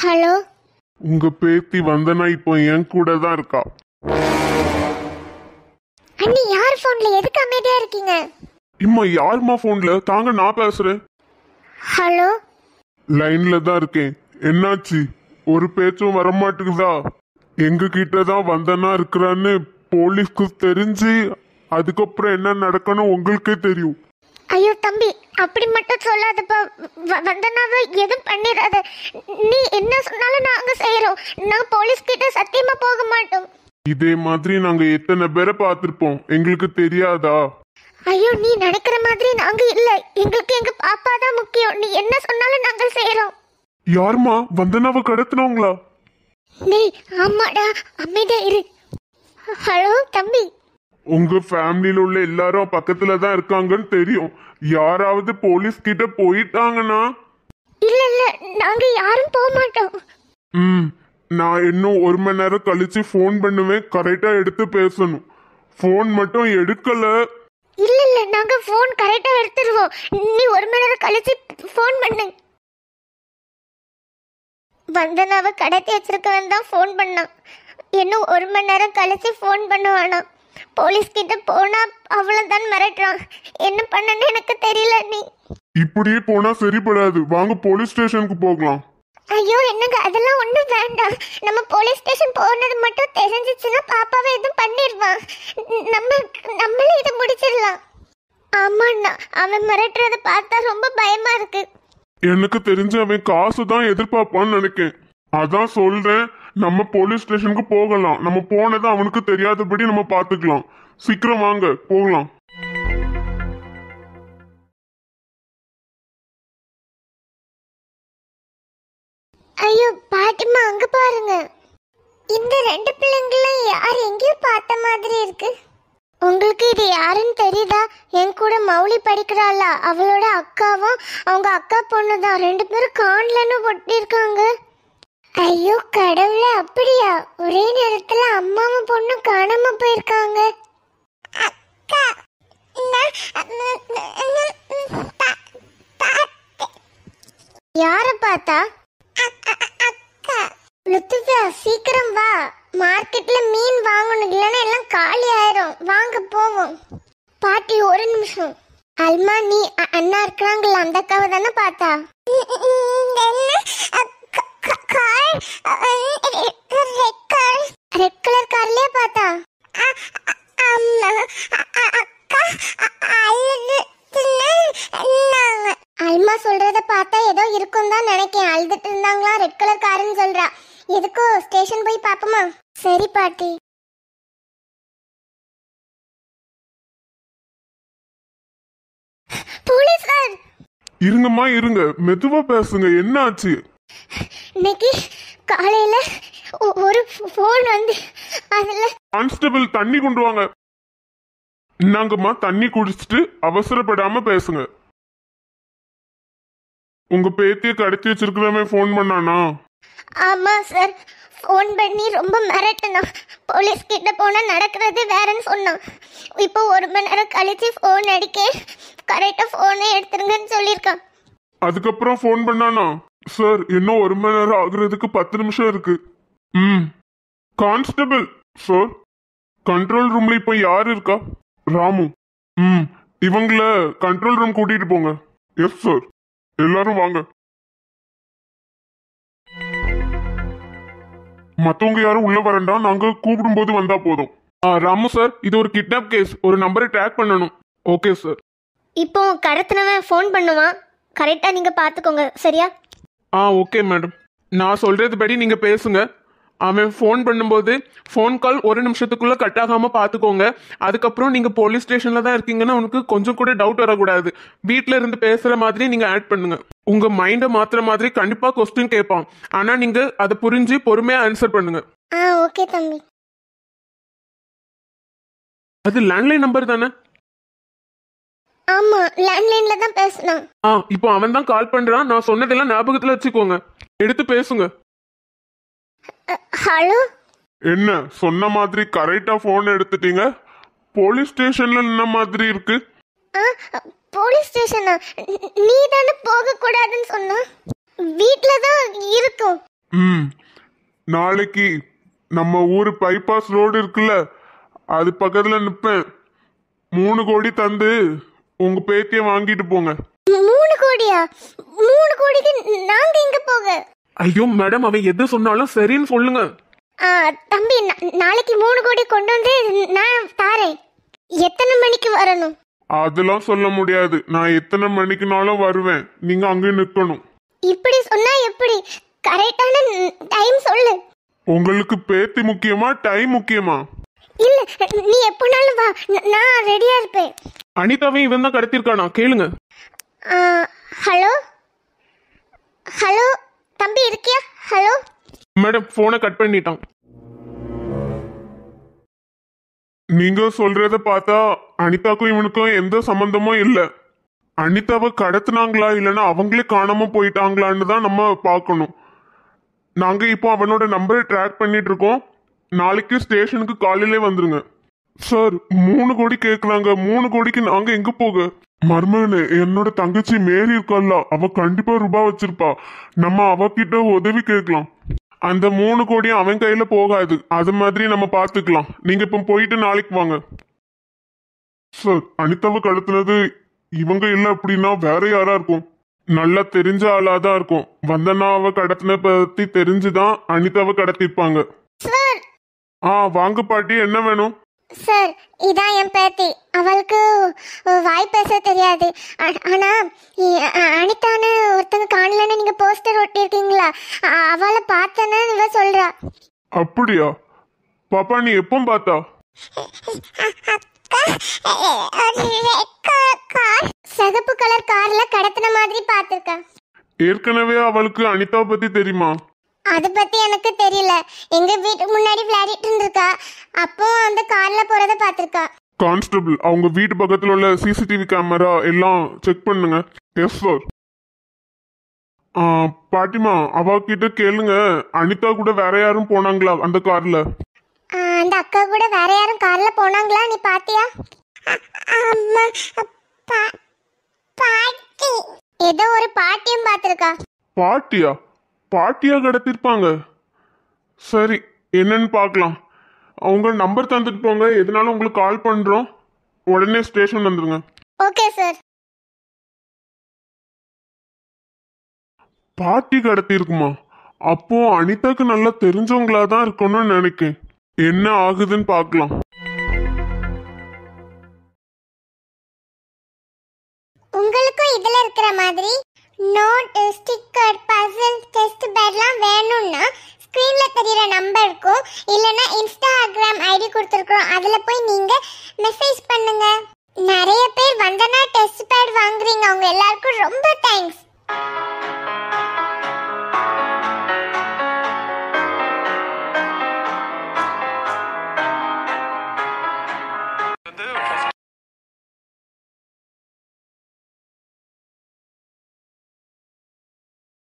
hello உங்க பேத்தி வந்தனா இப்போ என் கூட தான் இருக்கா அண்ணி யார் போன்ல எதுக்கு அமைதியா இருக்கீங்க இம்மா யாருமா போன்ல தாங்க நான் பேசுறேன் ஹலோ லைன்ல தான் இருக்கேன் என்னாச்சு ஒரு பேச்சும் மாட்டேங்குதா எங்க கிட்ட தான் வந்தனா இருக்கிறான்னு போலீஸ்க்கு தெரிஞ்சு அதுக்கப்புறம் என்ன நடக்கணும் உங்களுக்கே தெரியும் ஐயோ தம்பி அப்படி மட்டும் சொல்லாதப்பா வந்தனாவை எதுவும் பண்ணிடாத நீ என்ன சொன்னாலும் நாங்க செய்யறோம் நான் போலீஸ் கிட்ட சத்தியமா போக மாட்டோம் இதே மாதிரி நாங்க எத்தனை பேரை பார்த்திருப்போம் எங்களுக்கு தெரியாதா ஐயோ நீ நினைக்கிற மாதிரி நாங்க இல்ல எங்களுக்கு எங்க பாப்பா தான் முக்கியம் நீ என்ன சொன்னாலும் நாங்க செய்யறோம் யாருமா வந்தனாவை கடத்தினவங்களா நீ ஆமாடா அமைதியா இரு ஹலோ தம்பி உங்க ஃபேமிலியில உள்ள எல்லாரும் பக்கத்துல தான் இருக்காங்கன்னு தெரியும் யாராவது போலீஸ் கிட்ட போயிட்டாங்கன்னா இல்ல இல்ல நாங்க யாரும் போக மாட்டோம் ம் நான் இன்னும் ஒரு மணி நேரம் கழிச்சு ஃபோன் பண்ணுவேன் கரெக்டா எடுத்து பேசணும் ஃபோன் மட்டும் எடுக்கல இல்ல இல்ல நாங்க ஃபோன் கரெக்டா எடுத்துருவோம் நீ ஒரு மணி நேரம் கழிச்சு ஃபோன் பண்ணு வந்தனாவை கடத்தி வச்சிருக்கவன் தான் ஃபோன் பண்ணான் இன்னும் ஒரு மணி நேரம் கழிச்சு ஃபோன் பண்ணுவானாம் போலீஸ் கிட்ட போனா அவ்வளவுதான் மிரட்டுறான் என்ன பண்ணனு எனக்கு தெரியல நீ இப்படியே போனா சரிபடாது வாங்க போலீஸ் ஸ்டேஷனுக்கு போகலாம் ஐயோ என்னங்க அதெல்லாம் ஒண்ணும் வேண்டாம் நம்ம போலீஸ் ஸ்டேஷன் போனது மட்டும் தெரிஞ்சிச்சுன்னா பாப்பாவை எதுவும் பண்ணிடுவான் நம்ம நம்மளே இதை முடிச்சிடலாம் ஆமாண்ணா அவன் மிரட்டுறத பார்த்தா ரொம்ப பயமா இருக்கு எனக்கு தெரிஞ்ச அவன் காசு தான் எதிர்பார்ப்பான்னு நினைக்கேன் அதான் சொல்றேன் நம்ம போலீஸ் ஸ்டேஷனுக்கு போகலாம் நம்ம போனதை அவனுக்கு தெரியாதபடி நம்ம பார்த்துக்கலாம் சீக்கிரம் வாங்க போகலாம் ஐயோ பாட்டிமா அங்க பாருங்க இந்த ரெண்டு பிள்ளைங்கள யார் எங்கேயோ பார்த்த மாதிரி இருக்கு உங்களுக்கு இது யாருன்னு தெரியுதா என் கூட மௌலி படிக்கிறாளா அவளோட அக்காவும் அவங்க அக்கா பொண்ணு தான் ரெண்டு பேரும் காணலன்னு ஒட்டியிருக்காங்க ஐயோ கடவுள அப்படியா ஒரே நேரத்துல அம்மாவும் பொண்ணும் காணாம போயிருக்காங்க யார பார்த்தா லுத்துஃபியா சீக்கிரம் வா மார்க்கெட்ல மீன் வாங்கணும் இல்லைன்னா எல்லாம் காலி ஆயிரும் வாங்க போவோம் பாட்டி ஒரு நிமிஷம் அல்மா நீ அண்ணா இருக்கிறாங்களா அந்த அக்காவை தானே பார்த்தா car red car red colour கார்லயே பார்த்தா அல்மா சொல்றத பார்த்தா ஏதோ இருக்கும் தான் நினைக்கேன் அழுதுட்டு இருந்தாங்களா ரெட் கலர் காருன்னு சொல்றா எதுக்கோ ஸ்டேஷன் போய் பாப்போமா சரி பாட்டி போலீஸ் இருங்கம்மா இருங்க மெதுவா பேசுங்க என்ன ஆச்சு இன்னைக்கு காலையில ஒரு போன் வந்து அதுல கான்ஸ்டபிள் தண்ணி கொண்டு வாங்க இன்னாங்கம்மா தண்ணி குடிச்சிட்டு அவசரப்படாம பேசுங்க உங்க பேத்திய கடத்தி வச்சிருக்கிறவன் ஃபோன் பண்ணானா ஆமா சார் ஃபோன் பண்ணி ரொம்ப மிரட்டணும் போலீஸ் கிட்ட போனா நடக்கிறது வேறன்னு சொன்னான் இப்போ ஒரு மணி நேரம் கழிச்சு ஃபோன் அடிக்க கரெக்டா ஃபோனை எடுத்துருங்கன்னு சொல்லியிருக்கான் அதுக்கப்புறம் ஃபோன் பண்ணானா சார் இன்னும் ஒரு மணி நேரம் ஆகுறதுக்கு பத்து நிமிஷம் இருக்கு ம் கான்ஸ்டபிள் சார் கண்ட்ரோல் ரூம்ல இப்போ யார் இருக்கா ராமு ம் இவங்கள கண்ட்ரோல் ரூம் கூட்டிட்டு போங்க எஸ் சார் எல்லாரும் வாங்க மத்தவங்க யாரும் உள்ள வரண்டா நாங்க கூப்பிடும்போது வந்தா போதும் ராமு சார் இது ஒரு கிட்னாப் கேஸ் ஒரு நம்பரை ட்ராக் பண்ணணும் ஓகே சார் இப்போ கடத்தினவன் ஃபோன் பண்ணுவான் கரெக்டாக நீங்க பார்த்துக்கோங்க சரியா ஆ ஓகே மேடம் நான் சொல்கிறது படி நீங்கள் பேசுங்க அவன் ஃபோன் பண்ணும்போது ஃபோன் கால் ஒரு நிமிஷத்துக்குள்ளே கட் ஆகாமல் பார்த்துக்கோங்க அதுக்கப்புறம் நீங்கள் போலீஸ் ஸ்டேஷனில் தான் இருக்கீங்கன்னா உனக்கு கொஞ்சம் கூட டவுட் வரக்கூடாது வீட்டில் இருந்து பேசுகிற மாதிரி நீங்கள் ஆட் பண்ணுங்கள் உங்கள் மைண்டை மாற்றுற மாதிரி கண்டிப்பாக கொஸ்டின் கேட்பான் ஆனால் நீங்கள் அதை புரிஞ்சு பொறுமையாக ஆன்சர் பண்ணுங்கள் ஆ ஓகே தம்பி அது லேண்ட்லைன் நம்பர் தானே ஆமா லேண்ட்லைன்ல தான் பேசணும் ஆ இப்போ அவன் தான் கால் பண்றான் நான் சொன்னதெல்லாம் ஞாபகத்துல வச்சுக்கோங்க எடுத்து பேசுங்க ஹலோ என்ன சொன்ன மாதிரி கரெக்டா போன் எடுத்துட்டீங்க போலீஸ் ஸ்டேஷன்ல என்ன மாதிரி இருக்கு போலீஸ் ஸ்டேஷனா நீ தானே போக கூடாதுன்னு சொன்ன வீட்ல தான் இருக்கும் ம் நாளைக்கு நம்ம ஊர் பைபாஸ் ரோடு இருக்குல்ல அது பக்கத்துல நிப்பேன் மூணு கோடி தந்து உங்க பேத்திய வாங்கிட்டு போங்க மூணு கோடியா மூணு கோடிக்கு நாங்க எங்க போக ஐயோ மேடம் அவன் எது சொன்னாலும் சரின்னு சொல்லுங்க தம்பி நாளைக்கு மூணு கோடி கொண்டு வந்து நான் தாரேன் எத்தனை மணிக்கு வரணும் அதெல்லாம் சொல்ல முடியாது நான் எத்தனை மணிக்குனாலும் வருவேன் நீங்க அங்க நிக்கணும் இப்படி சொன்னா எப்படி கரெக்டான டைம் சொல்லு உங்களுக்கு பேத்தி முக்கியமா டைம் முக்கியமா இல்ல நீ எப்பனாலும் வா நான் ரெடியா இருப்பேன் அனிதாவை இவன் தான் கடத்திருக்கானா கேளுங்க ஹலோ ஹலோ தம்பி இருக்கியா ஹலோ மேடம் போனை கட் பண்ணிட்டான் நீங்க சொல்றத பார்த்தா அனிதாக்கும் இவனுக்கும் எந்த சம்பந்தமும் இல்ல அனிதாவை கடத்தினாங்களா இல்லைன்னா அவங்களே காணாம போயிட்டாங்களான்னு தான் நம்ம பார்க்கணும் நாங்க இப்போ அவனோட நம்பரை ட்ராக் பண்ணிட்டு இருக்கோம் நாளைக்கு ஸ்டேஷனுக்கு காலையிலே வந்துருங்க சார் மூணு கோடி கேக்குறாங்க மூணு கோடிக்கு நாங்க எங்க போக மர்மனு என்னோட தங்கச்சி மேரி இருக்கல்ல அவ கண்டிப்பா ரூபா வச்சிருப்பா நம்ம அவகிட்ட உதவி கேட்கலாம் அந்த மூணு கோடியும் அவன் கையில போகாது அது மாதிரி நம்ம பாத்துக்கலாம் நீங்க இப்ப போயிட்டு நாளைக்கு வாங்க சார் அனிதாவை கழுத்துனது இவங்க இல்லை அப்படின்னா வேற யாரா இருக்கும் நல்லா தெரிஞ்ச ஆளா தான் இருக்கும் வந்தனாவை கடத்தின பத்தி தெரிஞ்சுதான் அனிதாவை கடத்திருப்பாங்க ஆ வாங்க பாட்டி என்ன வேணும் சார் இதான் என் பேத்தி அவளுக்கு வாய் பேச தெரியாது ஆனா அனிதான்னு ஒருத்தங்க காணலன்னு நீங்க போஸ்டர் ஒட்டியிருக்கீங்களா அவளை பார்த்தேன்னு இவ சொல்றா அப்படியா பாப்பா நீ எப்போ பார்த்தா சகப்பு கலர் கார்ல கடத்தின மாதிரி பாத்துருக்க ஏற்கனவே அவளுக்கு அனிதா பத்தி தெரியுமா அது பத்தி எனக்கு தெரியல எங்க வீட்டு முன்னாடி விளையாடிட்டு இருந்திருக்கா அப்போ அந்த கார்ல போறத பாத்திருக்கா கான்ஸ்டபிள் அவங்க வீட்டு பக்கத்துல உள்ள சிசிடிவி கேமரா எல்லாம் செக் பண்ணுங்க எஸ் சார் பாட்டிமா அவ கிட்ட கேளுங்க அனிதா கூட வேற யாரும் போனாங்களா அந்த கார்ல அந்த அக்கா கூட வேற யாரும் கார்ல போனாங்களா நீ பாத்தியா அம்மா பாட்டி ஏதோ ஒரு பாட்டியும் பாத்திருக்கா பாட்டியா பார்ட்டியா கடத்திருப்பாங்க சரி என்னன்னு பார்க்கலாம் அவங்க நம்பர் தந்துட்டு போங்க எதனால உங்களுக்கு கால் பண்றோம் உடனே ஸ்டேஷன் வந்துருங்க ஓகே சார் கடத்தி இருக்குமா அப்போ அனிதாக்கு நல்லா தெரிஞ்சவங்களா தான் இருக்கணும்னு நினைக்கேன் என்ன ஆகுதுன்னு பார்க்கலாம் உங்களுக்கும் இதுல இருக்கிற மாதிரி நோ டெஸ்டிக்கர் பசில் டெஸ்ட் பேர்லாம் வேணும்னா ஸ்க்ரீனில் தெரிகிற நம்பருக்கும் இல்லைனா இன்ஸ்டாகிராம் ஐடி கொடுத்துருக்குறோம் அதில் போய் நீங்கள் மெசேஜ் பண்ணுங்கள் நிறைய பேர் வந்தனா டெஸ்ட் பேட் வாங்குறீங்க அவங்க எல்லாருக்கும் ரொம்ப தேங்க்ஸ்